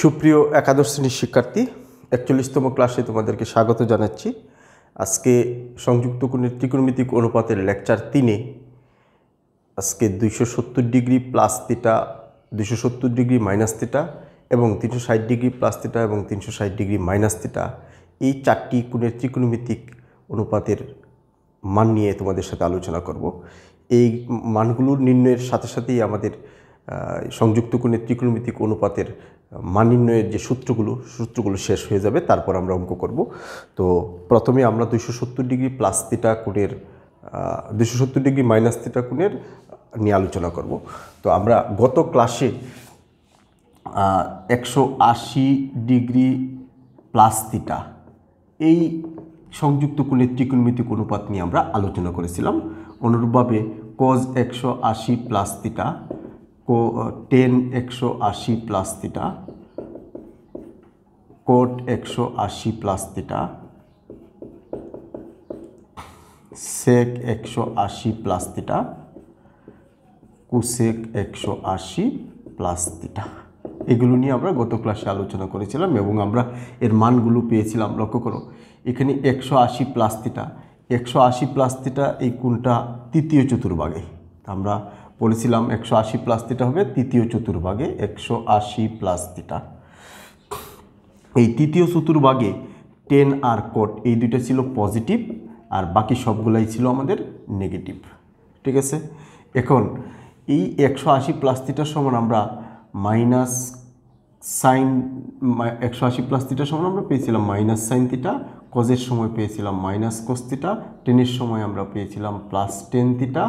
সুপ্রিয় একাদশ শ্রেণীর শিক্ষার্থী একচল্লিশতম ক্লাসে তোমাদেরকে স্বাগত জানাচ্ছি আজকে সংযুক্ত কোণের ত্রিকোণমিতিক অনুপাতের লেকচার তিনে আজকে দুইশো সত্তর ডিগ্রি প্লাস তিটা দুইশো সত্তর ডিগ্রি মাইনাস তিটা এবং তিনশো ষাট ডিগ্রি প্লাস তিটা এবং তিনশো ষাট ডিগ্রি মাইনাস তিটা এই চারটি কোণের ত্রিকোণমিতিক অনুপাতের মান নিয়ে তোমাদের সাথে আলোচনা করব এই মানগুলোর নির্ণয়ের সাথে সাথেই আমাদের সংযুক্ত কোণের ত্রিকোণমিতিক অনুপাতের মানিন্যের যে সূত্রগুলো সূত্রগুলো শেষ হয়ে যাবে তারপর আমরা অঙ্ক করব তো প্রথমে আমরা দুইশো সত্তর ডিগ্রি প্লাস তিটা কোণের দুশো সত্তর ডিগ্রি মাইনাস তিটা কোণের নিয়ে আলোচনা করব তো আমরা গত ক্লাসে একশো আশি ডিগ্রি প্লাস তিটা এই সংযুক্ত কোণের ত্রিকোণমিতিক অনুপাত নিয়ে আমরা আলোচনা করেছিলাম অনুরূপভাবে কজ একশো আশি প্লাস তিটা কো টেন একশো আশি প্লাস থিটা কোট একশো আশি প্লাস থিটা সেক একশো আশি প্লাস থিটা কুসেক একশো আশি প্লাস থিটা এগুলো নিয়ে আমরা গত ক্লাসে আলোচনা করেছিলাম এবং আমরা এর মানগুলো পেয়েছিলাম লক্ষ্য করো এখানে একশো আশি প্লাস্তিটা একশো আশি প্লাস্তিটা এই কোনটা তৃতীয় চতুর্ভাগে আমরা বলেছিলাম একশো আশি প্লাস তিটা হবে তৃতীয় চতুর্ভাগে একশো আশি প্লাস তিটা এই তৃতীয় চতুর্ভাগে টেন আর কোট এই দুইটা ছিল পজিটিভ আর বাকি সবগুলাই ছিল আমাদের নেগেটিভ ঠিক আছে এখন এই একশো আশি প্লাস তিটার সমান আমরা মাইনাস সাইন একশো আশি প্লাস তিটার সমান আমরা পেয়েছিলাম মাইনাস সাইন তিটা কজের সময় পেয়েছিলাম মাইনাস কস টেনের সময় আমরা পেয়েছিলাম প্লাস টেন তিটা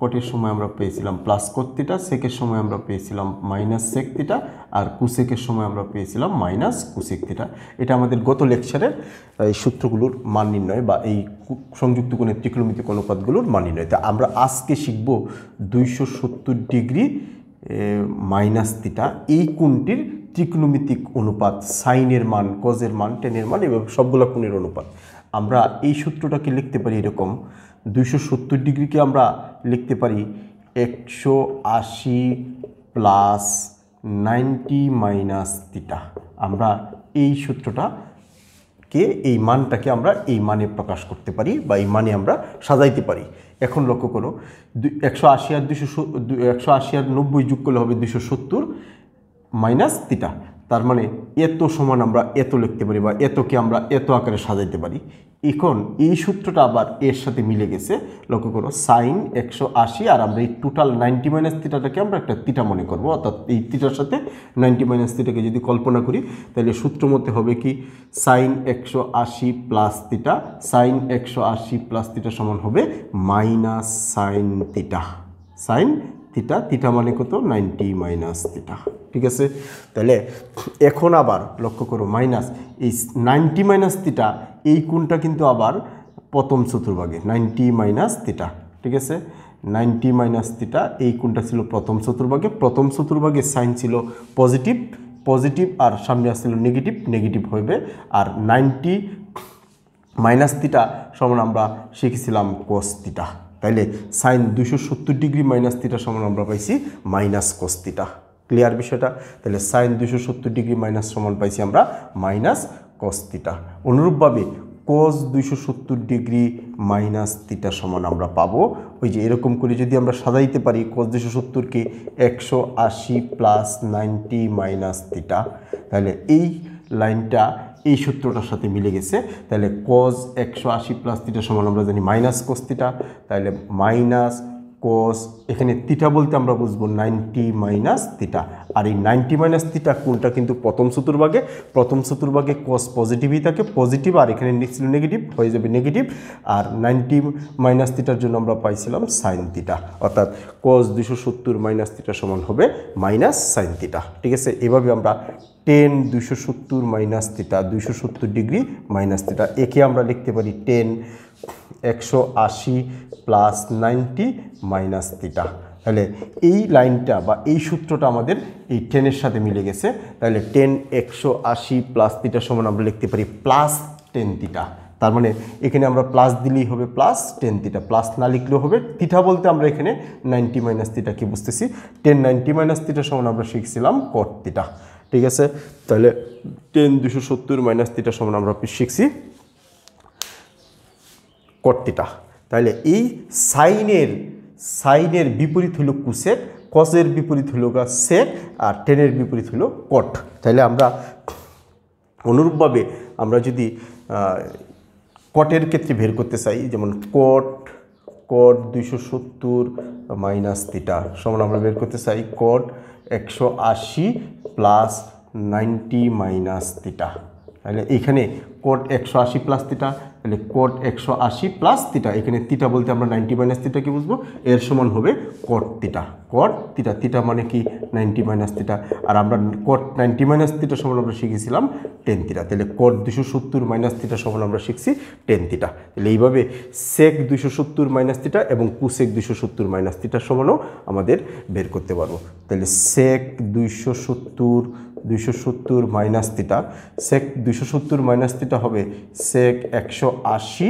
কটের সময় আমরা পেয়েছিলাম প্লাস কত্তিটা সেকের সময় আমরা পেয়েছিলাম মাইনাস সেকতিটা আর কুশেকের সময় আমরা পেয়েছিলাম মাইনাস কুসেকতিটা এটা আমাদের গত লেকচারের এই সূত্রগুলোর মান নির্ণয় বা এই সংযুক্ত কোণের ত্রিকোণমিতিক অনুপাতগুলোর মান নির্ণয় তা আমরা আজকে শিখব দুইশো ডিগ্রি মাইনাস তিটা এই কোণটির ত্রিকোণমিতিক অনুপাত সাইনের মান কজের মান টেনের মান এবং সবগুলো কোণের অনুপাত আমরা এই সূত্রটাকে লিখতে পারি এরকম দুইশো সত্তর ডিগ্রিকে আমরা লিখতে পারি একশো আশি প্লাস নাইনটি মাইনাস তিটা আমরা এই সূত্রটা কে এই মানটাকে আমরা এই মানে প্রকাশ করতে পারি বা এই মানে আমরা সাজাইতে পারি এখন লক্ষ্য করো একশো আশি আর দুশো একশো আশি আর নব্বই যুগ করলে হবে দুশো সত্তর মাইনাস তিটা তার মানে এত সমান আমরা এত লিখতে পারি বা এতকে আমরা এত আকারে সাজাইতে পারি এখন এই সূত্রটা আবার এর সাথে মিলে গেছে লক্ষ্য করো সাইন একশো আশি আর আমরা এই টোটাল নাইনটি মাইনাস তিটাটাকে আমরা একটা তিটা মনে করব অর্থাৎ এই তিটার সাথে নাইনটি মাইনাস তিটাকে যদি কল্পনা করি তাহলে সূত্র মতে হবে কি সাইন একশো আশি প্লাস তিটা সাইন একশো আশি প্লাস তিটা সমান হবে minus sine theta sine theta theta মানে কত নাইনটি মাইনাস তিটা ঠিক আছে তাহলে এখন আবার লক্ষ্য করো মাইনাস এই নাইনটি মাইনাস তিটা এই কোণটা কিন্তু আবার প্রথম চতুর্ভাগে নাইনটি মাইনাস তিটা ঠিক আছে নাইনটি মাইনাস তিটা এই কোণটা ছিল প্রথম চতুর্ভাগে প্রথম চতুর্ভাগে সাইন ছিল পজিটিভ পজিটিভ আর সামনে আসছিল নেগেটিভ নেগেটিভ হবে আর নাইনটি মাইনাস তিটা সমান আমরা শিখেছিলাম কস্তিটা তাইলে সাইন দুশো সত্তর ডিগ্রি মাইনাস তিটা সমান আমরা পাইছি মাইনাস কস্তিটা ক্লিয়ার বিষয়টা তাহলে সাইন দুশো সত্তর ডিগ্রি মাইনাস সমান পাইছি আমরা মাইনাস কস্তিটা অনুরূপভাবে কস দুইশো সত্তর ডিগ্রি মাইনাস তিটা সমান আমরা পাবো ওই যে এরকম করে যদি আমরা সাজাইতে পারি কস দুশো সত্তরকে একশো আশি প্লাস নাইনটি মাইনাস তিটা তাহলে এই লাইনটা এই সূত্রটার সাথে মিলে গেছে তাহলে কজ একশো আশি প্লাস থিটা সমান আমরা জানি মাইনাস কস্তিটা তাহলে মাইনাস কোস এখানে তিটা বলতে আমরা বুঝবো নাইনটি মাইনাস তিটা আর এই নাইনটি মাইনাস তিটা কোনটা কিন্তু প্রথম চতুর্ভাগে প্রথম চতুর্ভাগে কোস পজিটিভই থাকে পজিটিভ আর এখানে ছিল নেগেটিভ হয়ে যাবে নেগেটিভ আর নাইনটি মাইনাস তিটার জন্য আমরা পাইছিলাম সাইন তিটা অর্থাৎ কোস দুশো সত্তর মাইনাস তিটা সমান হবে মাইনাস সাইন তিটা ঠিক আছে এভাবে আমরা টেন দুশো সত্তর মাইনাস তিটা দুশো সত্তর ডিগ্রি মাইনাস তিটা একে আমরা লিখতে পারি টেন একশো আশি প্লাস নাইনটি মাইনাস তিটা তাহলে এই লাইনটা বা এই সূত্রটা আমাদের এই টেনের সাথে মিলে গেছে তাহলে টেন একশো আশি প্লাস তিটা সমান আমরা লিখতে পারি প্লাস টেন তিটা তার মানে এখানে আমরা প্লাস দিলেই হবে প্লাস টেন তিটা প্লাস না লিখলেও হবে তিঠা বলতে আমরা এখানে নাইনটি মাইনাস তিটাকে বুঝতেছি টেন নাইনটি মাইনাস তিটা সমান আমরা শিখছিলাম কট তিটা ঠিক আছে তাহলে টেন দুশো সত্তর মাইনাস তিটা সমান আমরা শিখছি কর্তিটা তাহলে এই সাইনের সাইনের বিপরীত হলো কুসেট কসের বিপরীত হলো গা সেট আর টেনের বিপরীত হলো কট তাহলে আমরা অনুরূপভাবে আমরা যদি কটের ক্ষেত্রে বের করতে চাই যেমন কট কট দুইশো সত্তর মাইনাস তিটা সমান আমরা বের করতে চাই কট একশো আশি প্লাস নাইনটি মাইনাস তিটা তাহলে এখানে কোট একশো আশি প্লাস তিটা তাহলে কোট একশো আশি প্লাস তিটা এখানে তিটা বলতে আমরা নাইনটি মাইনাস কি বুঝবো এর সমান হবে কট তিটা কট তিটা তিটা মানে কি নাইনটি মাইনাস তিটা আর আমরা কোট নাইনটি মাইনাস তিটা সমান আমরা শিখেছিলাম টেন তিটা তাহলে কোট দুশো সত্তর মাইনাস তিটা সমান আমরা শিখছি টেন তিটা তাহলে এইভাবে সেক দুশো সত্তর মাইনাস তিটা এবং কুসেক দুশো সত্তর মাইনাস তিটা সমানও আমাদের বের করতে পারবো তাহলে সেক দুইশো সত্তর দুইশো সত্তর মাইনাস তিটা সেক দুইশো সত্তর মাইনাস তিটা হবে সেক একশো আশি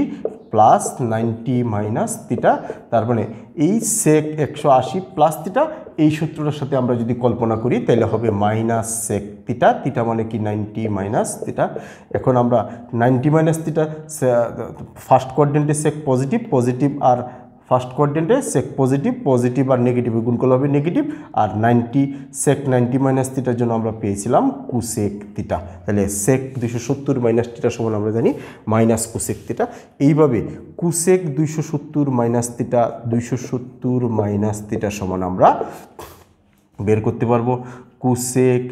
প্লাস নাইনটি মাইনাস তিটা তার মানে এই সেক একশো আশি প্লাস তিটা এই সূত্রটার সাথে আমরা যদি কল্পনা করি তাহলে হবে মাইনাস সেক তিটা তিটা মানে কি নাইনটি মাইনাস তিটা এখন আমরা নাইনটি মাইনাস তিটা ফার্স্ট কোয়ার্ডেন্টে সেক পজিটিভ পজিটিভ আর ফার্স্ট কোয়ার্ডেন্টে সেক পজিটিভ পজিটিভ আর নেগেটিভ গুণ করলে হবে নেগেটিভ আর নাইনটি সেক নাইনটি মাইনাস থিটার জন্য আমরা পেয়েছিলাম কুসেক তিটা তাহলে সেক দুশো সত্তর মাইনাস থিটা সমান আমরা জানি মাইনাস কুসেক তিটা এইভাবে কুসেক দুইশো সত্তর মাইনাস তিটা দুইশো সত্তর মাইনাস তিটার সমান আমরা বের করতে পারবো কুসেক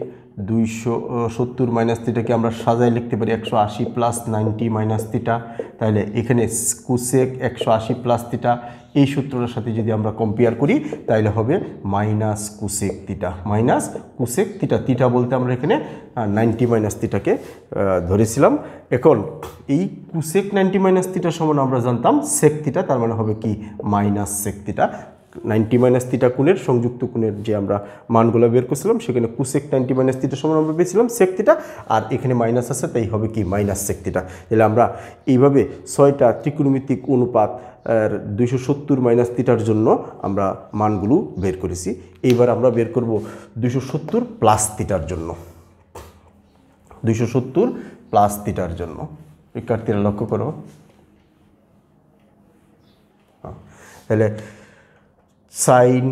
দুইশো সত্তর মাইনাস থিটাকে আমরা সাজায় লিখতে পারি একশো আশি প্লাস নাইনটি মাইনাস থিটা তাহলে এখানে কুসেক একশো আশি প্লাস থিটা এই সূত্রটার সাথে যদি আমরা কম্পেয়ার করি তাহলে হবে minus cosec theta minus cosec theta theta বলতে আমরা এখানে নাইনটি মাইনাস তিটাকে ধরেছিলাম এখন এই কুসেক নাইনটি মাইনাস তিটার সমান আমরা জানতাম সেক তিটা তার মানে হবে কি minus sec theta ninety minus theta কুণের সংযুক্ত কুণের যে আমরা মানগুলো বের করছিলাম সেখানে কুসেক নাইনটি মাইনাস তিটা সমান আমরা পেয়েছিলাম সেক আর এখানে মাইনাস আছে তাই হবে কি মাইনাস সেক তিটা তাহলে আমরা এইভাবে ছয়টা ত্রিকোণমিতিক অনুপাত আর দুইশো সত্তর মাইনাস তিটার জন্য আমরা মানগুলো বের করেছি এইবার আমরা বের করব দুইশো সত্তর প্লাস তিটার জন্য দুইশো সত্তর প্লাস তিটার জন্য শিক্ষার্থীরা লক্ষ্য করো হ্যাঁ। তাহলে সাইন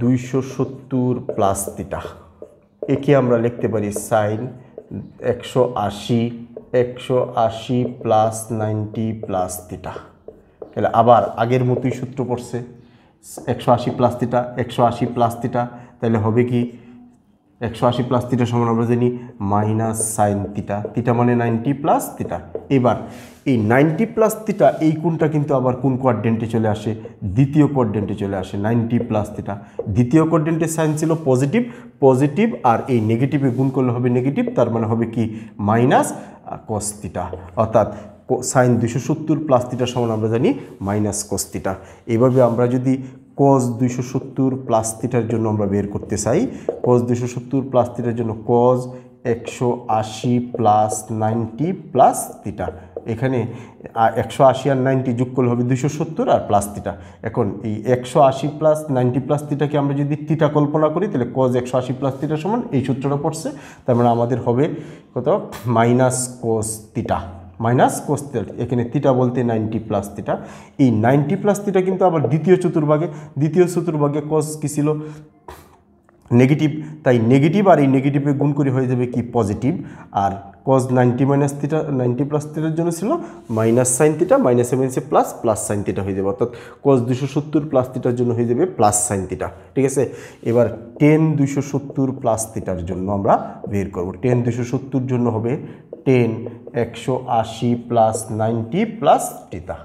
দুইশো সত্তর প্লাস তিটা একে আমরা লিখতে পারি সাইন একশো আশি একশো আশি প্লাস নাইনটি প্লাস তিটা তাহলে আবার আগের মতোই সূত্র পড়ছে একশো আশি প্লাস তিটা একশো আশি প্লাস তিটা তাহলে হবে কি একশো আশি প্লাস তিটা সমান আমরা জানি মাইনাস সাইন তিটা তিটা মানে নাইনটি প্লাস তিটা এবার এই নাইনটি প্লাস তিটা এই কোনটা কিন্তু আবার কোন কোয়ারডেন্টে চলে আসে দ্বিতীয় কোয়ারডেন্টে চলে আসে নাইনটি প্লাস তিটা দ্বিতীয় কোয়ারডেন্টের সাইন ছিল পজিটিভ পজিটিভ আর এই নেগেটিভে গুণ করলে হবে নেগেটিভ তার মানে হবে কি মাইনাস কস্তিটা অর্থাৎ সাইন দুশো সত্তর প্লাস তিটা সমান আমরা জানি মাইনাস কস্তিটা এভাবে আমরা যদি কজ দুইশো সত্তর প্লাস থিটার জন্য আমরা বের করতে চাই কজ দুইশো সত্তর প্লাস থিটার জন্য কজ একশো আশি প্লাস নাইনটি প্লাস থিটা এখানে একশো আশি আর নাইনটি যোগ করলে হবে দুশো সত্তর আর প্লাস তিটা এখন এই একশো আশি প্লাস নাইনটি প্লাস তিটাকে আমরা যদি তিটা কল্পনা করি তাহলে কজ একশো আশি প্লাস তিটা সমান এই সূত্রটা পড়ছে তার মানে আমাদের হবে কত minus cos theta minus cos theta এখানে তিটা বলতে নাইনটি প্লাস তিটা এই নাইনটি প্লাস তিটা কিন্তু আবার দ্বিতীয় চতুর্ভাগে দ্বিতীয় চতুর্ভাগে কোস কী ছিল নেগেটিভ তাই নেগেটিভ আর এই নেগেটিভে গুণ করে হয়ে যাবে কি পজিটিভ আর cos ninety minus theta ninety plus থিটার জন্য ছিল minus sine theta minus seven সে প্লাস প্লাস সাইন থিটা হয়ে যাবে অর্থাৎ কজ দুশো সত্তর প্লাস থিটার জন্য হয়ে যাবে প্লাস সাইন থিটা ঠিক আছে এবার টেন দুশো সত্তর প্লাস থিটার জন্য আমরা বের করব টেন দুশো সত্তর জন্য হবে টেন একশো আশি plus ninety plus theta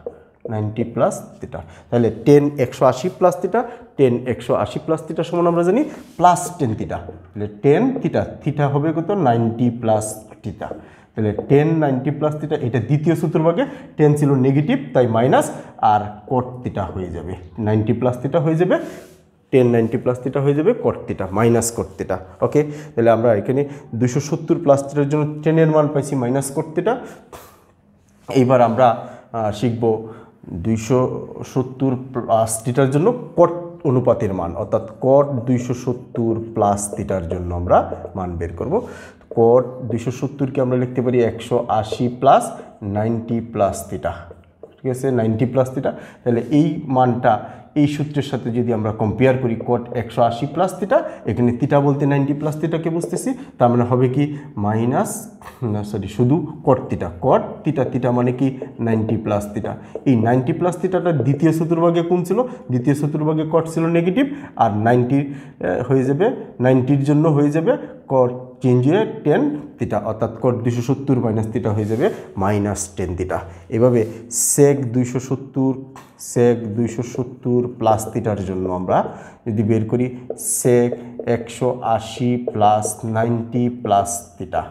ninety plus theta তাহলে টেন একশো আশি প্লাস থিটা টেন একশো আশি প্লাস থিটা সমান আমরা জানি প্লাস টেন থিটা তাহলে টেন থিটা থিটা হবে কত নাইনটি প্লাস থিটা তাহলে টেন নাইনটি প্লাস থিটা এটা দ্বিতীয় সূত্রভাগে টেন ছিল নেগেটিভ তাই মাইনাস আর কট থিটা হয়ে যাবে নাইনটি প্লাস থিটা হয়ে যাবে টেন নাইনটি প্লাস থিটা হয়ে যাবে কর্তিটা মাইনাস কর্তিটা ওকে তাহলে আমরা এখানে দুশো সত্তর প্লাস থিটার জন্য টেনের মান পাইছি মাইনাস কর্তিটা এইবার আমরা শিখবো দুইশো সত্তর প্লাস থিটার জন্য কট অনুপাতের মান অর্থাৎ কট দুইশো সত্তর প্লাস থিটার জন্য আমরা মান বের করব কট দুইশো সত্তরকে আমরা লিখতে পারি একশো আশি প্লাস নাইনটি প্লাস থিটা ঠিক আছে নাইনটি প্লাস থিটা তাহলে এই মানটা এই সূত্রের সাথে যদি আমরা কম্পেয়ার করি কট একশো আশি প্লাস তিটা এখানে তিটা বলতে নাইনটি প্লাস তিটাকে বুঝতেছি তার মানে হবে কি মাইনাস সরি শুধু কট তিটা কট তিটা তিটা মানে কি নাইনটি প্লাস তিটা এই নাইনটি প্লাস তিটাটা দ্বিতীয় চতুর্ভাগে কোন ছিল দ্বিতীয় চতুর্ভাগে কট ছিল নেগেটিভ আর নাইনটির হয়ে যাবে নাইনটির জন্য হয়ে যাবে কর চেঞ্জে টেন তিটা অর্থাৎ কর দুশো সত্তর মাইনাস তিটা হয়ে যাবে মাইনাস টেন তিটা এভাবে সেক দুইশো সত্তর সেক দুইশো সত্তর প্লাস তিটার জন্য আমরা যদি বের করি সেক একশো আশি প্লাস নাইনটি প্লাস তিটা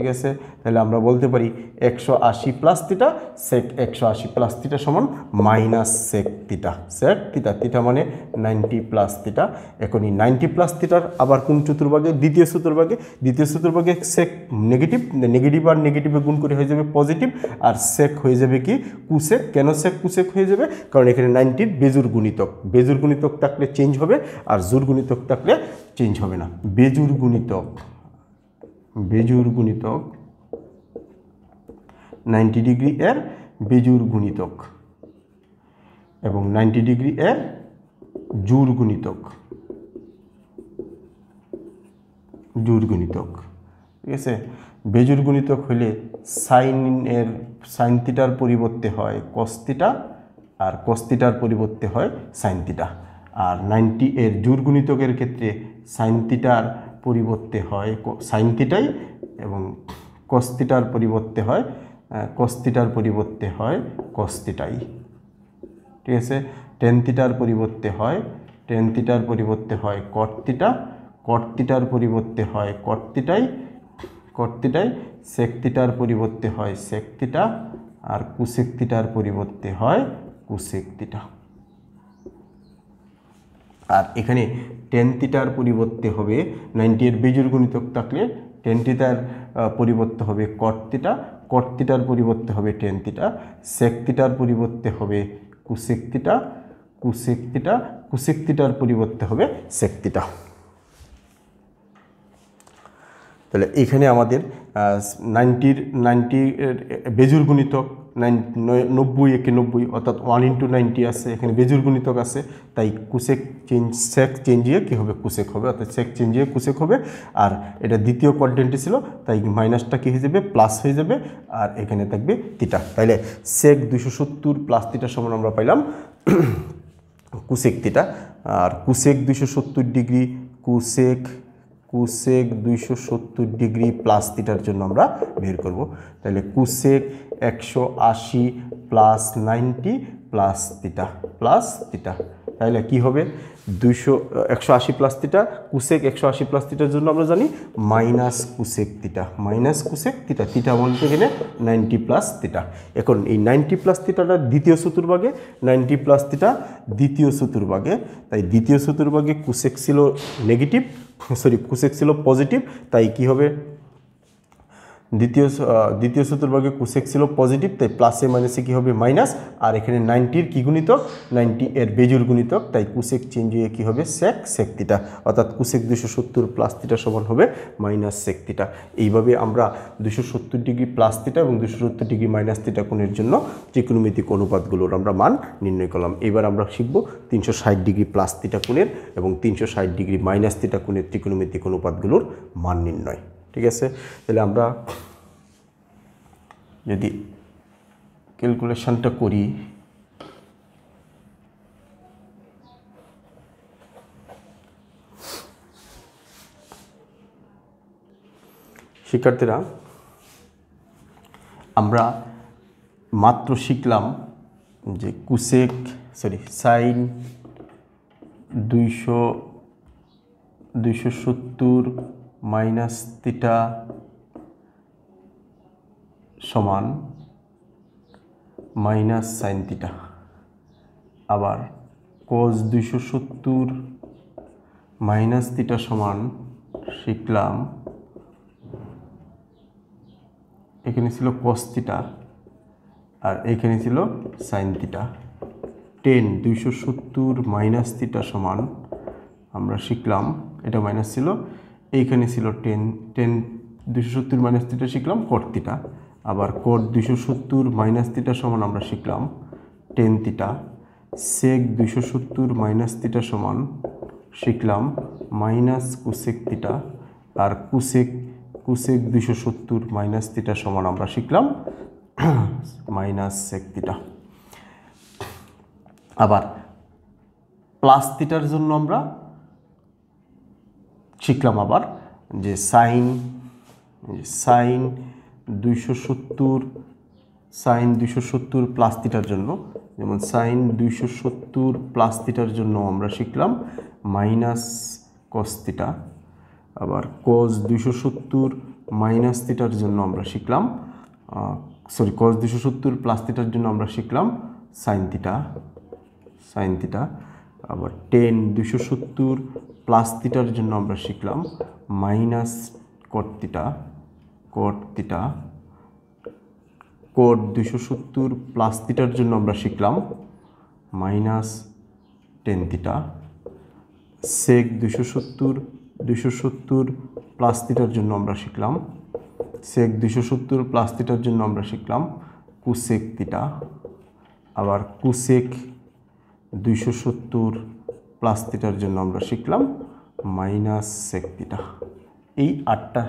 ঠিক আছে তাহলে আমরা বলতে পারি একশো আশি প্লাস তিটা সেক একশো আশি প্লাস তিটা সমান মাইনাস সেক তিটা সেক তিটা তিটা মানে নাইনটি প্লাস তিটা এখনই নাইনটি প্লাস তিটার আবার কোন চতুর্ভাগে দ্বিতীয় চতুর্ভাগে দ্বিতীয় চতুর্ভাগে সেক নেগেটিভ নেগেটিভ আর নেগেটিভে গুণ করে হয়ে যাবে পজিটিভ আর সেক হয়ে যাবে কি কুসেক কেন সেক কুসেক হয়ে যাবে কারণ এখানে নাইনটির বেজুর গুণিতক বেজুর গুণিতক থাকলে চেঞ্জ হবে আর জোর গুণিতক থাকলে চেঞ্জ হবে না বেজুর গুণিতক বেজুর গুণিতক নাইনটি ডিগ্রি এর বেজুর গুণিতক এবং নাইনটি ডিগ্রি এর জুর গুণিতক জুর গুণিতক ঠিক আছে বেজুর গুণিতক হলে সাইন এর সাইন তিটার পরিবর্তে হয় কস্তিটা আর কস্তিটার পরিবর্তে হয় সাইন তিটা আর নাইনটি এর জুর গুণিতকের ক্ষেত্রে সাইন তিটার পরিবর্তে হয় সাইন থিটাই এবং কস্তিটার পরিবর্তে হয় কস্তিটার পরিবর্তে হয় কস্তিটাই ঠিক আছে টেন পরিবর্তে হয় টেন পরিবর্তে হয় কর্তিটা কর্তিটার পরিবর্তে হয় কর্তিটাই কর্তিটাই শেক্তিটার পরিবর্তে হয় শেক্তিটা আর কুশেক্তিটার পরিবর্তে হয় কুশেক্তিটা আর এখানে টেন পরিবর্তে হবে নাইনটি এর বেজুর গুণিতক থাকলে টেন পরিবর্তে হবে কর্তিটা কর্তিটার পরিবর্তে হবে টেনটিটা সেক্তিটার পরিবর্তে হবে কুশেক্তিটা কুশেক্তিটা কুশেক্তিটার পরিবর্তে হবে সেক্তিটা তাহলে এখানে আমাদের নাইনটির নাইনটি বেজুর গুণিতক নাইন নব্বই অর্থাৎ ওয়ান ইন্টু নাইনটি আছে এখানে বেজুর গুণিতক আছে তাই কুসেক চেঞ্জ সেক চেঞ্জিয়ে কী হবে কুসেক হবে অর্থাৎ সেক চেঞ্জিয়ে কুসেক হবে আর এটা দ্বিতীয় কোয়াড্রেন্টে ছিল তাই মাইনাসটা কী হয়ে যাবে প্লাস হয়ে যাবে আর এখানে থাকবে তিটা তাইলে সেক দুশো সত্তর প্লাস তিটা সমান আমরা পাইলাম কুসেক তিটা আর কুসেক দুশো সত্তর ডিগ্রি কুসেক কুসেক দুইশো সত্তর ডিগ্রি প্লাস থিটার জন্য আমরা বের করব তাহলে কুসেক একশো আশি plus ninety plus theta plus theta তাহলে কি হবে দুইশো একশো আশি প্লাস তিটা কুসেক একশো আশি প্লাস তিটার জন্য আমরা জানি minus cosec theta minus cosec theta theta বলতে গেলে নাইনটি প্লাস তিটা এখন এই নাইনটি প্লাস তিটাটা দ্বিতীয় বাগে নাইনটি প্লাস তিটা দ্বিতীয় বাগে তাই দ্বিতীয় বাগে কুসেক ছিল নেগেটিভ সরি কোসেক ছিল পজিটিভ তাই কি হবে দ্বিতীয় দ্বিতীয় চতুর্ভাগে কুসেক ছিল পজিটিভ তাই প্লাসে মাইনাসে কী হবে মাইনাস আর এখানে নাইনটির কী গুণিতক নাইনটি এর বেজুর গুণিতক তাই কুসেক চেঞ্জ হয়ে কী হবে সেক শেক্তিটা অর্থাৎ কুসেক দুশো সত্তর প্লাস তিটা সমান হবে মাইনাস শেক্তিটা এইভাবে আমরা দুশো সত্তর ডিগ্রি প্লাস তিটা এবং দুশো সত্তর ডিগ্রি মাইনাস তিটা কোণের জন্য ত্রিকোণমিতিক অনুপাতগুলোর আমরা মান নির্ণয় করলাম এবার আমরা শিখব তিনশো ষাট ডিগ্রি প্লাস তিটা কোণের এবং তিনশো ষাট ডিগ্রি মাইনাস তিটা কোণের ত্রিকোণমিতিক অনুপাতগুলোর মান নির্ণয় ঠিক আছে তাহলে আমরা যদি ক্যালকুলেশনটা করি শিক্ষার্থীরা আমরা মাত্র শিখলাম যে কুসেক সরি সাইন দুইশো দুইশো সত্তর মাইনাস তিটা সমান মাইনাস সাইন তিটা আবার কোজ দুইশো সত্তর মাইনাস তিটা সমান শিখলাম এখানে ছিল কস্তিটা আর এখানে ছিল সাইন তিটা টেন দুইশো সত্তর মাইনাস তিটা সমান আমরা শিখলাম এটা মাইনাস ছিল এইখানে ছিল টেন টেন দুশো সত্তর মাইনাস থিটা শিখলাম কট থিটা আবার কট দুশো সত্তর মাইনাস থিটা সমান আমরা শিখলাম টেন তিটা সেক দুশো সত্তর মাইনাস থিটা সমান শিখলাম মাইনাস কুসেক থিটা আর কুসেক কুসেক দুশো সত্তর মাইনাস থিটা সমান আমরা শিখলাম মাইনাস সেক থিটা আবার প্লাস থিটার জন্য আমরা শিখলাম আবার যে সাইন সাইন দুইশো সত্তর সাইন দুইশো সত্তর প্লাস থিটার জন্য যেমন সাইন দুইশো সত্তর প্লাস থিটার জন্য আমরা শিখলাম মাইনাস কস থিটা আবার কস দুইশো সত্তর মাইনাস থিটার জন্য আমরা শিখলাম সরি কস দুশো সত্তর প্লাস থিটার জন্য আমরা শিখলাম সাইন থিটা সাইন থিটা আবার টেন দুশো সত্তর প্লাস তিটার জন্য আমরা শিখলাম মাইনাস কট তিটা কট তিটা কোট দুশো সত্তর প্লাস তিটার জন্য আমরা শিখলাম মাইনাস টেন তিটা সেক দুশো সত্তর দুশো সত্তর প্লাস তিটার জন্য আমরা শিখলাম সেক দুশো সত্তর প্লাস তিটার জন্য আমরা শিখলাম কুসেক তিটা আবার কুসেক দুইশো সত্তর প্লাস থিটার জন্য আমরা শিখলাম মাইনাস সেক থিটা এই আটটা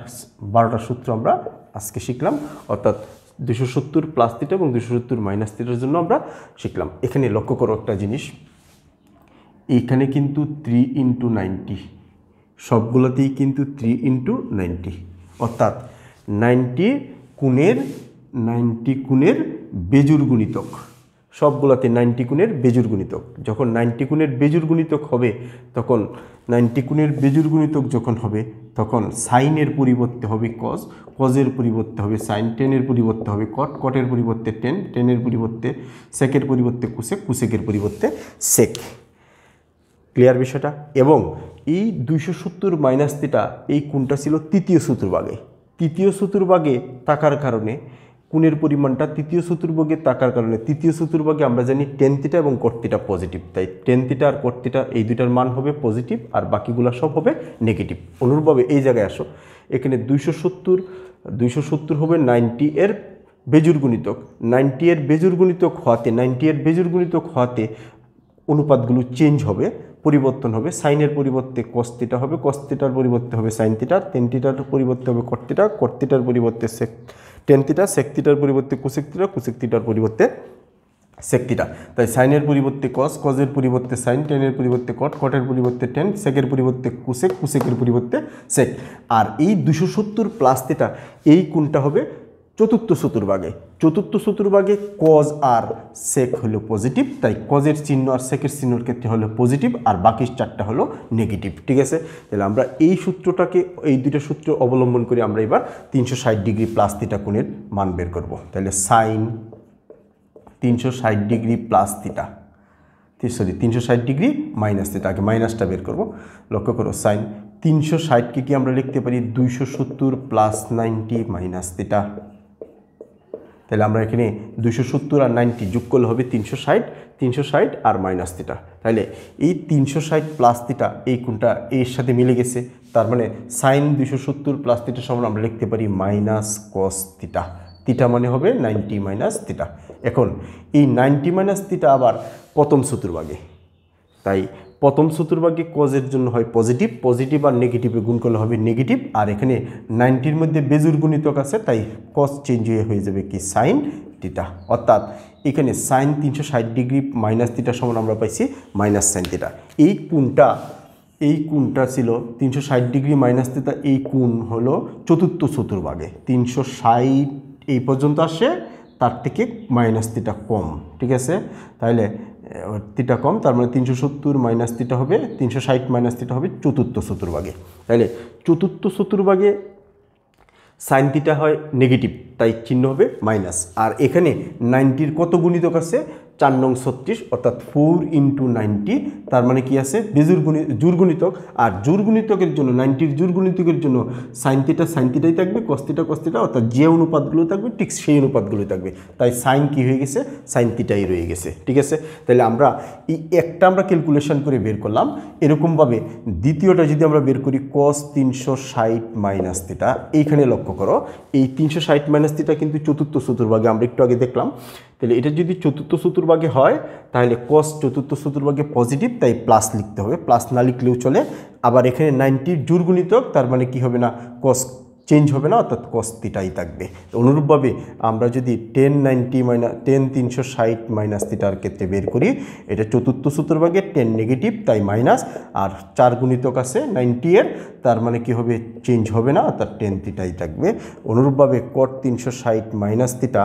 বারোটা সূত্র আমরা আজকে শিখলাম অর্থাৎ দুশো সত্তর প্লাস থিটা এবং দুশো সত্তর মাইনাস থিটার জন্য আমরা শিখলাম এখানে লক্ষ্য করো একটা জিনিস এখানে কিন্তু থ্রি ইন্টু নাইনটি সবগুলোতেই কিন্তু থ্রি ইন্টু নাইনটি অর্থাৎ নাইনটি কুণের নাইনটি কুণের বেজুর গুণিতক সবগুলোতে নাইনটি গুণের বেজুর গুণিতক যখন নাইনটি গুণের বেজুর গুণিতক হবে তখন নাইনটি গুণের বেজুর গুণিতক যখন হবে তখন সাইনের পরিবর্তে হবে কজ কজের পরিবর্তে হবে সাইন টেনের পরিবর্তে হবে কট কটের পরিবর্তে টেন টেনের পরিবর্তে সেকের পরিবর্তে কুসেক কুসেকের পরিবর্তে সেক ক্লিয়ার বিষয়টা এবং এই দুইশো সত্তর মাইনাস তিটা এই কোনটা ছিল তৃতীয় চতুর্ভাগে তৃতীয় চতুর্ভাগে থাকার কারণে কুণের পরিমাণটা তৃতীয় চতুর্ভাগে থাকার কারণে তৃতীয় চতুর্ভাগে আমরা জানি টেন্থিটা এবং কর্তিটা পজিটিভ তাই টেন আর কর্তিটা এই দুইটার মান হবে পজিটিভ আর বাকিগুলো সব হবে নেগেটিভ অনুরূপভাবে এই জায়গায় আসো এখানে দুইশো সত্তর দুইশো সত্তর হবে নাইনটি এর বেজুর গুণিতক নাইনটি এর বেজুর গুণিতক হওয়াতে নাইনটি এর বেজুর গুণিতক হওয়াতে অনুপাতগুলো চেঞ্জ হবে পরিবর্তন হবে সাইনের পরিবর্তে কস্তিটা হবে কস্তিটার পরিবর্তে হবে সাইন তিটা তেনটিটার পরিবর্তে হবে কর্তিটা কর্তিটার পরিবর্তে সে টেন থিটা সেক থিটার পরিবর্তে কুসেক থিটা কুসেক থিটার পরিবর্তে সেক থিটা তাই সাইনের পরিবর্তে কস কজের পরিবর্তে সাইন টেনের পরিবর্তে কট কটের পরিবর্তে টেন সেকের পরিবর্তে কুসেক কুসেকের পরিবর্তে সেক আর এই দুশো সত্তর প্লাস থিটা এই কোনটা হবে চতুর্থ চতুর্ভাগে চতুর্থ চতুর্ভাগে কজ আর সেক হলো পজিটিভ তাই কজের চিহ্ন আর সেকের চিহ্নর ক্ষেত্রে হলো পজিটিভ আর বাকি চারটা হলো নেগেটিভ ঠিক আছে তাহলে আমরা এই সূত্রটাকে এই দুইটা সূত্র অবলম্বন করে আমরা এবার তিনশো ডিগ্রি প্লাস তিটা কোণের মান বের করব তাহলে সাইন তিনশো ডিগ্রি প্লাস তিটা সরি তিনশো ডিগ্রি মাইনাস তিটা আগে মাইনাসটা বের করব লক্ষ্য করো সাইন তিনশো ষাটকে কি আমরা লিখতে পারি দুইশো সত্তর প্লাস নাইনটি মাইনাস তিটা তাহলে আমরা এখানে দুশো সত্তর আর নাইনটি যোগ করলে হবে তিনশো ষাট তিনশো ষাট আর মাইনাস তিটা তাহলে এই তিনশো ষাট প্লাস তিটা এই কোনটা এর সাথে মিলে গেছে তার মানে সাইন দুশো সত্তর প্লাস তিটা সমান আমরা লিখতে পারি মাইনাস কস তিটা তিটা মানে হবে নাইনটি মাইনাস তিটা এখন এই নাইনটি মাইনাস তিটা আবার প্রথম চতুর্ভাগে তাই প্রথম চতুর্ভাগে কজের জন্য হয় পজিটিভ পজিটিভ আর নেগেটিভে গুণ করলে হবে নেগেটিভ আর এখানে নাইনটির মধ্যে বেজুর গুণিতক আছে তাই কজ চেঞ্জ হয়ে হয়ে যাবে কি সাইন টিটা অর্থাৎ এখানে সাইন তিনশো ডিগ্রি মাইনাস তিটা সমান আমরা পাইছি মাইনাস সাইন তিটা এই কোণটা এই কোণটা ছিল তিনশো ডিগ্রি মাইনাস তিটা এই কোণ হলো চতুর্থ চতুর্ভাগে তিনশো এই পর্যন্ত আসে তার থেকে মাইনাস তিটা কম ঠিক আছে তাহলে তিটা কম তার মানে তিনশো সত্তর মাইনাস তিটা হবে তিনশো ষাট মাইনাস তিটা হবে চতুর্থ শতুর্ভাগে তাহলে চতুর্থ চতুর্ভাগে সাইন তিটা হয় নেগেটিভ তাই চিহ্ন হবে মাইনাস আর এখানে নাইনটির কত গুণিতক আছে চার নং ছত্রিশ অর্থাৎ ফোর ইন্টু নাইনটি তার মানে কি আছে বেজুরগুণি জুরগুণিতক আর জুরগুণিতকের জন্য নাইনটির জুরগুণিতকের জন্য সাইনতিটা সাইনতিটাই থাকবে কস্তিটা কস্তিটা অর্থাৎ যে অনুপাতগুলো থাকবে ঠিক সেই অনুপাতগুলোই থাকবে তাই সাইন কি হয়ে গেছে সাইনতিটাই রয়ে গেছে ঠিক আছে তাহলে আমরা এই একটা আমরা ক্যালকুলেশন করে বের করলাম এরকমভাবে দ্বিতীয়টা যদি আমরা বের করি কস তিনশো ষাট মাইনাস তিটা এইখানে লক্ষ্য করো এই তিনশো ষাট মাইনাস তিটা কিন্তু চতুর্থ চতুর্ভাগে আমরা একটু আগে দেখলাম তাহলে এটা যদি চতুর্থ চতুর্ভাগ চতুর্ভাগে হয় তাহলে কস চতুর্থ চতুর্ভাগে পজিটিভ তাই প্লাস লিখতে হবে প্লাস না লিখলেও চলে আবার এখানে নাইনটির জোরগুণিতক তার মানে কি হবে না কস চেঞ্জ হবে না অর্থাৎ কস্তিটাই থাকবে অনুরূপভাবে আমরা যদি টেন নাইনটি মাইনা টেন তিনশো ষাট মাইনাস তিটার ক্ষেত্রে বের করি এটা চতুর্থ সূত্রভাগে টেন নেগেটিভ তাই মাইনাস আর চার গুণিতক আছে নাইনটি এর তার মানে কি হবে চেঞ্জ হবে না অর্থাৎ টেন তিটাই থাকবে অনুরূপভাবে কট তিনশো ষাট মাইনাস তিটা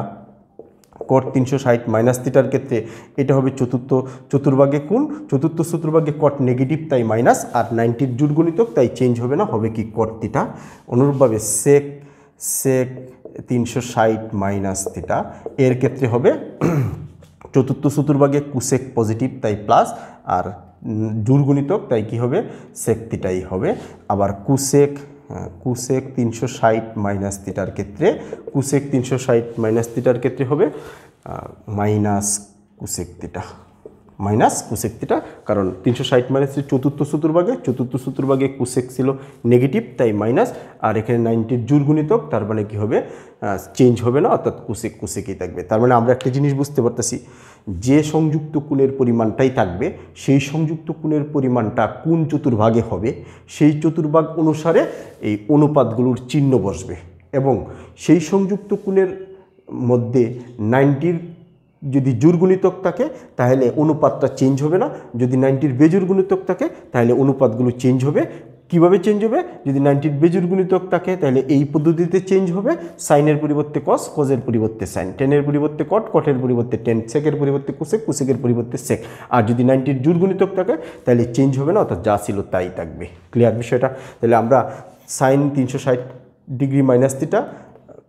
কর তিনশো ষাট মাইনাস থিটার ক্ষেত্রে এটা হবে চতুর্থ চতুর্ভাগে কোন চতুর্থ চতুর্ভাগে কট নেগেটিভ তাই মাইনাস আর নাইনটির জুট গণিতক তাই চেঞ্জ হবে না হবে কি কর থিটা অনুরূপভাবে সেক সেক তিনশো ষাট মাইনাস থিটা এর ক্ষেত্রে হবে চতুর্থ চতুর্ভাগে কুসেক পজিটিভ তাই প্লাস আর জুর গুণিতক তাই কি হবে সেক থিটাই হবে আবার কুসেক কুসেক হ্যাঁ, তিনশো ষাট মাইনাস থিটার ক্ষেত্রে কুসেক তিনশো ষাট মাইনাস থিটার ক্ষেত্রে হবে minus cosec theta minus cosec theta কারণ তিনশো ষাট মাইনাস চতুর্থ চতুর্ভাগে চতুর্থ চতুর্ভাগে কুসেক ছিল নেগেটিভ তাই মাইনাস আর এখানে নাইনটির জোর গুণিতক তার মানে কী হবে চেঞ্জ হবে না অর্থাৎ কুসেক কুসেকই থাকবে তার মানে আমরা একটা জিনিস বুঝতে পারতেছি যে সংযুক্ত কোণের পরিমাণটাই থাকবে সেই সংযুক্ত কোণের পরিমাণটা কোন চতুর্ভাগে হবে সেই চতুর্ভাগ অনুসারে এই অনুপাতগুলোর চিহ্ন বসবে এবং সেই সংযুক্ত কোণের মধ্যে নাইনটির যদি জোর গুণিতক থাকে তাহলে অনুপাতটা চেঞ্জ হবে না যদি নাইনটির বেজুর গুণিতক থাকে তাহলে অনুপাতগুলো চেঞ্জ হবে কিভাবে চেঞ্জ হবে যদি নাইনটির বেজুর গুণিতক থাকে তাহলে এই পদ্ধতিতে চেঞ্জ হবে সাইনের পরিবর্তে কস কজের পরিবর্তে সাইন টেনের পরিবর্তে কট কটের পরিবর্তে টেন সেকের পরিবর্তে কুসেক কুসেকের পরিবর্তে সেক আর যদি নাইনটির জোর গুণিতক থাকে তাহলে চেঞ্জ হবে না অর্থাৎ যা ছিল তাই থাকবে ক্লিয়ার বিষয়টা তাহলে আমরা সাইন তিনশো ডিগ্রি মাইনাস থিটা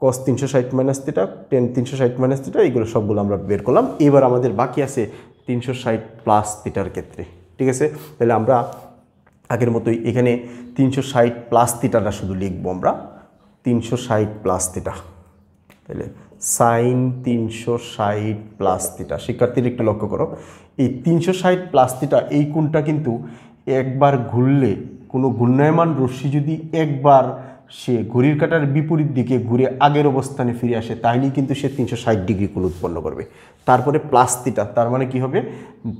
কস তিনশো ষাট মাইনাস থিটা টেন তিনশো ষাট মাইনাস থিটা এইগুলো সবগুলো আমরা বের করলাম এবার আমাদের বাকি আছে তিনশো ষাট প্লাস থিটার ক্ষেত্রে ঠিক আছে তাহলে আমরা আগের মতোই এখানে তিনশো ষাট প্লাস থিটাটা শুধু লিখবো আমরা তিনশো ষাট প্লাস থিটা তাহলে সাইন তিনশো ষাট প্লাস থিটা শিক্ষার্থীরা একটু লক্ষ্য করো এই তিনশো ষাট প্লাস থিটা এই কোনটা কিন্তু একবার ঘুরলে কোনো ঘূর্ণায়মান রশ্মি যদি একবার সে ঘড়ির কাটার বিপরীত দিকে ঘুরে আগের অবস্থানে ফিরে আসে তাহলেই কিন্তু সে তিনশো ষাট ডিগ্রি কুল উৎপন্ন করবে তারপরে প্লাস তিটা তার মানে কি হবে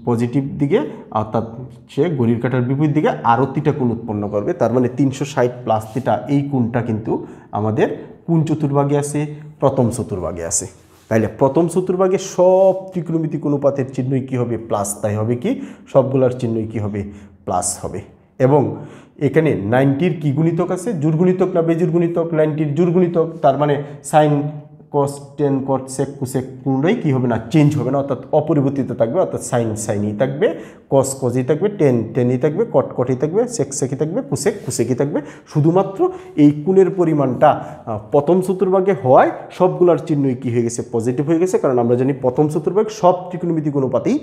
পজিটিভ দিকে অর্থাৎ সে ঘুরির কাটার বিপরীত দিকে আরও তিটা কুল উৎপন্ন করবে তার মানে তিনশো ষাট প্লাস তিটা এই কুণটা কিন্তু আমাদের কোন চতুর্ভাগে আছে প্রথম চতুর্ভাগে আছে তাহলে প্রথম চতুর্ভাগে সব ত্রিকোণমিতিক অনুপাতের চিহ্নই কী হবে প্লাস তাই হবে কি সবগুলার চিহ্নই কী হবে প্লাস হবে এবং এখানে নাইনটির কী গুণিতক আছে জুরগুণিতক না গুণিতক নাইনটির জুরগুণিতক তার মানে sine cos tan cot sec cosec কোনোটাই কী হবে না চেঞ্জ হবে না অর্থাৎ অপরিবর্তিত থাকবে অর্থাৎ সাইন সাইনই থাকবে কস কজই থাকবে টেন টেনই থাকবে কট কটই থাকবে সেক সেকই থাকবে কুসেক কুসেকই থাকবে শুধুমাত্র এই কুণের পরিমাণটা প্রথম চতুর্ভাগে হওয়ায় সবগুলোর চিহ্নই কী হয়ে গেছে পজিটিভ হয়ে গেছে কারণ আমরা জানি প্রথম চতুর্ভাগ সব ত্রিকোণমিতিক অনুপাতেই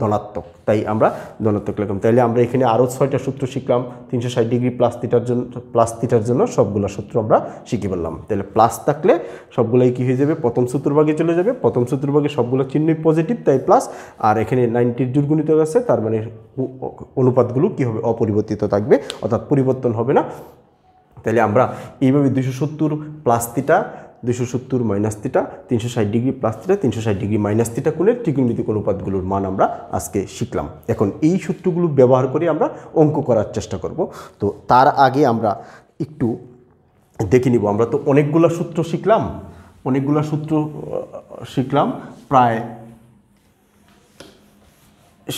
ধনাত্মক তাই আমরা ধনাত্মক লিখলাম তাইলে আমরা এখানে আরও ছয়টা সূত্র শিখলাম তিনশো ষাট ডিগ্রি প্লাস থিটার জন্য প্লাস থিটার জন্য সবগুলো সূত্র আমরা শিখে ফেললাম তাহলে প্লাস থাকলে সবগুলোই কী হয়ে যাবে প্রথম সূত্রভাগে চলে যাবে প্রথম সূত্রভাগে সবগুলো চিহ্নই পজিটিভ তাই প্লাস আর এখানে নাইনটির জুরগুণিত আছে তার মানে অনুপাতগুলো কী হবে অপরিবর্তিত থাকবে অর্থাৎ পরিবর্তন হবে না তাহলে আমরা এইভাবে দুশো সত্তর প্লাস থিটা দুশো সত্তর মাইনাস তিটা তিনশো ষাট ডিগ্রি প্লাস তিটা তিনশো ষাট ডিগ্রি মাইনাস তিটা কোণের ত্রিকোণমিতিক অনুপাতগুলোর মান আমরা আজকে শিখলাম এখন এই সূত্রগুলো ব্যবহার করে আমরা অঙ্ক করার চেষ্টা করব তো তার আগে আমরা একটু দেখে নিব আমরা তো অনেকগুলো সূত্র শিখলাম অনেকগুলো সূত্র শিখলাম প্রায়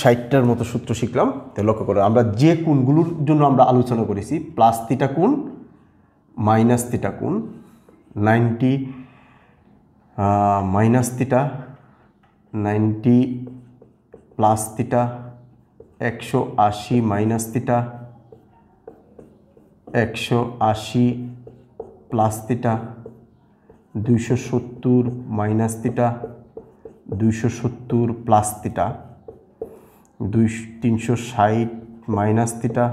ষাটটার মতো সূত্র শিখলাম তো লক্ষ্য করো আমরা যে কোণগুলোর জন্য আমরা আলোচনা করেছি প্লাস তিটা কোণ মাইনাস তিটা কোণ ninety minus theta ninety plus theta একশো আশি মাইনাস তিটা একশো আশি প্লাস তিটা দুইশো সত্তর মাইনাস তিটা দুইশো সত্তর প্লাস তিটা দুই তিনশো ষাট মাইনাস তিটা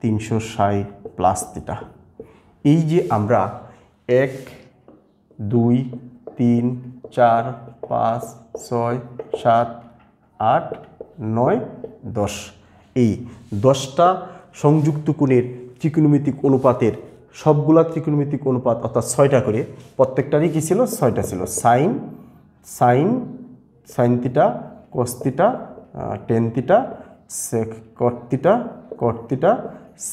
তিনশো ষাট প্লাস তিটা এই যে আমরা এক দুই তিন চার পাঁচ ছয় সাত আট নয় দশ এই দশটা সংযুক্ত কোণের ত্রিকোণমিতিক অনুপাতের সবগুলা ত্রিকোণমিতিক অনুপাত অর্থাৎ ছয়টা করে প্রত্যেকটারই কী ছিল ছয়টা ছিল sine sine sine theta cos theta tan theta cot theta cot theta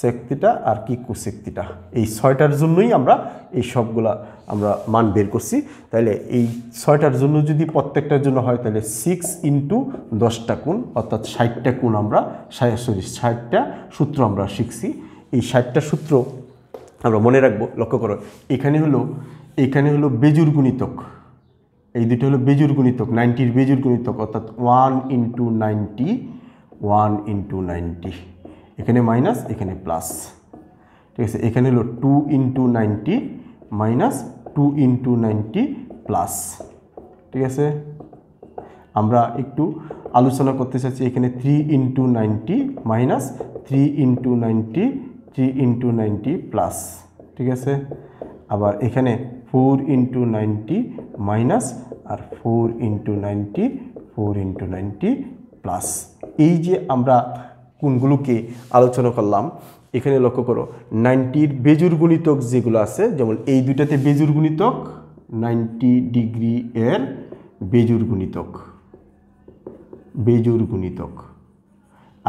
শক্তিটা আর কি কুসেক এই ছয়টার জন্যই আমরা এই সবগুলা আমরা মান বের করছি তাহলে এই ছয়টার জন্য যদি প্রত্যেকটার জন্য হয় তাহলে সিক্স ইন্টু দশটা কোণ অর্থাৎ ষাটটা কোণ আমরা সরি ষাটটা সূত্র আমরা শিখছি এই ষাটটা সূত্র আমরা মনে রাখবো লক্ষ্য করো এখানে হলো এখানে হলো বেজুর গুণিতক এই দুটো হলো বেজুর গুণিতক নাইনটির বেজুর গুণিতক অর্থাৎ one into ninety one into ninety এখানে মাইনাস এখানে প্লাস ঠিক আছে এখানে হলো two into ninety minus two into ninety plus ঠিক আছে আমরা একটু আলোচনা করতে চাচ্ছি এখানে three into ninety minus three into ninety three into ninety plus ঠিক আছে আবার এখানে ফোর ইন্টু নাইনটি মাইনাস আর four into ninety four into ninety plus এই যে আমরা কোনগুলোকে আলোচনা করলাম এখানে লক্ষ্য করো নাইনটির বেজুর গুণিতক যেগুলো আছে যেমন এই দুইটাতে বেজুর গুণিতক নাইনটি ডিগ্রি এর বেজুর গুণিতক বেজুর গুণিতক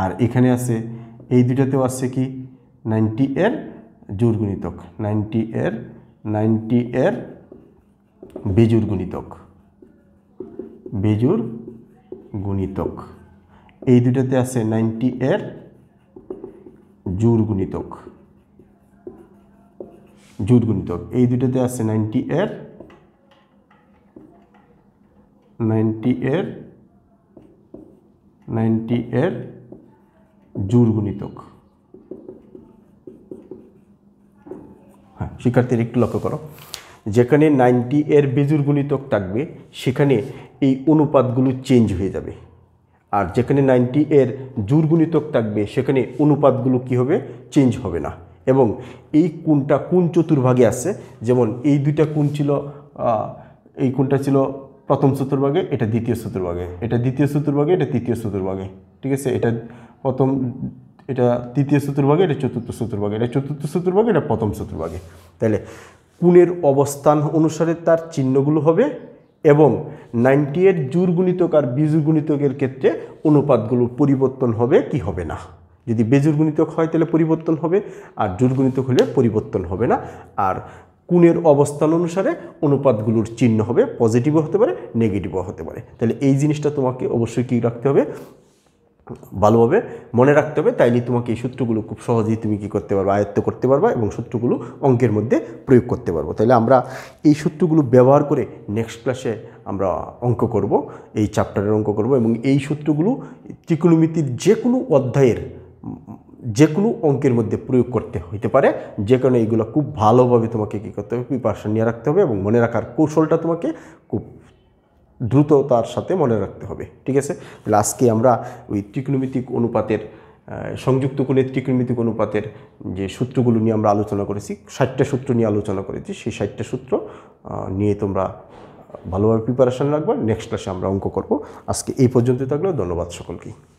আর এখানে আছে এই দুইটাতেও আছে কি নাইনটি এর জোর গুণিতক নাইনটি এর নাইনটি এর বেজুর গুণিতক বেজুর গুণিতক এই দুটাতে আছে নাইনটি এর জোর গুণিতক জোর গুণিতক এই দুটাতে আছে নাইনটি এর নাইনটি এর নাইনটি এর জোর গুণিতক হ্যাঁ শিক্ষার্থীর একটু লক্ষ্য করো যেখানে নাইনটি এর বেজুর গুণিতক থাকবে সেখানে এই অনুপাতগুলো চেঞ্জ হয়ে যাবে আর যেখানে নাইনটি এর জোর গুণিতক থাকবে সেখানে অনুপাতগুলো কি হবে চেঞ্জ হবে না এবং এই কোনটা কোন চতুর্ভাগে আছে যেমন এই দুইটা কোন ছিল এই কোনটা ছিল প্রথম চতুর্ভাগে এটা দ্বিতীয় চতুর্ভাগে এটা দ্বিতীয় চতুর্ভাগে এটা তৃতীয় চতুর্ভাগে ঠিক আছে এটা প্রথম এটা তৃতীয় চতুর্ভাগে এটা চতুর্থ চতুর্ভাগে এটা চতুর্থ চতুর্ভাগে এটা প্রথম চতুর্ভাগে তাহলে কোণের অবস্থান অনুসারে তার চিহ্নগুলো হবে এবং নাইনটি এইট জুর গুণিতক আর বিজুর গুণিতকের ক্ষেত্রে অনুপাতগুলো পরিবর্তন হবে কি হবে না যদি বেজুর গুণিতক হয় তাহলে পরিবর্তন হবে আর জুর গুণিতক হলে পরিবর্তন হবে না আর কুনের অবস্থান অনুসারে অনুপাতগুলোর চিহ্ন হবে পজিটিভও হতে পারে নেগেটিভও হতে পারে তাহলে এই জিনিসটা তোমাকে অবশ্যই কী রাখতে হবে ভালোভাবে মনে রাখতে হবে তাইলে তোমাকে এই সূত্রগুলো খুব সহজেই তুমি কী করতে পারবো আয়ত্ত করতে পারবা এবং সূত্রগুলো অঙ্কের মধ্যে প্রয়োগ করতে পারবো তাহলে আমরা এই সূত্রগুলো ব্যবহার করে নেক্সট ক্লাসে আমরা অঙ্ক করব এই চ্যাপ্টারের অঙ্ক করব এবং এই সূত্রগুলো ত্রিকোণমিতির যে কোনো অধ্যায়ের যে কোনো অঙ্কের মধ্যে প্রয়োগ করতে হইতে পারে যে কারণে এইগুলো খুব ভালোভাবে তোমাকে কী করতে হবে প্রিপারেশন নিয়ে রাখতে হবে এবং মনে রাখার কৌশলটা তোমাকে খুব দ্রুততার সাথে মনে রাখতে হবে ঠিক আছে তাহলে আজকে আমরা ওই ত্রিকোণমিতিক অনুপাতের সংযুক্ত কোণের ত্রিকোণমিতিক অনুপাতের যে সূত্রগুলো নিয়ে আমরা আলোচনা করেছি ষাটটা সূত্র নিয়ে আলোচনা করেছি সেই ষাটটা সূত্র নিয়ে তোমরা ভালোভাবে প্রিপারেশান রাখবা নেক্সট ক্লাসে আমরা অঙ্ক করব আজকে এই পর্যন্ত থাকলেও ধন্যবাদ সকলকেই